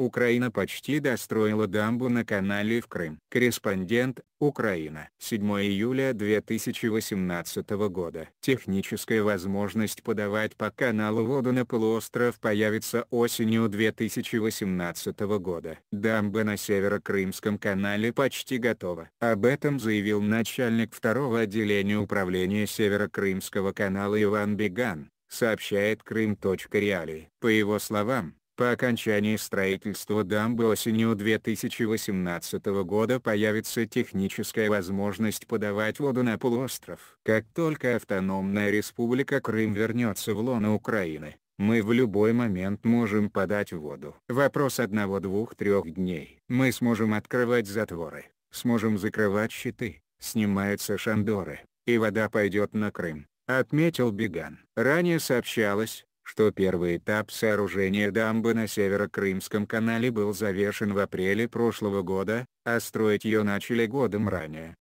Украина почти достроила дамбу на канале в Крым. Корреспондент, Украина. 7 июля 2018 года. Техническая возможность подавать по каналу воду на полуостров появится осенью 2018 года. Дамба на Северо-Крымском канале почти готова. Об этом заявил начальник второго отделения управления Северо-Крымского канала Иван Беган, сообщает Крым.реал.и. По его словам, по окончании строительства дамбы осенью 2018 года появится техническая возможность подавать воду на полуостров. Как только автономная республика Крым вернется в лоно Украины, мы в любой момент можем подать воду. Вопрос одного двух-трех дней. Мы сможем открывать затворы, сможем закрывать щиты, снимаются шандоры, и вода пойдет на Крым, отметил Беган. Ранее сообщалось, что первый этап сооружения дамбы на Северо-Крымском канале был завершен в апреле прошлого года, а строить ее начали годом ранее.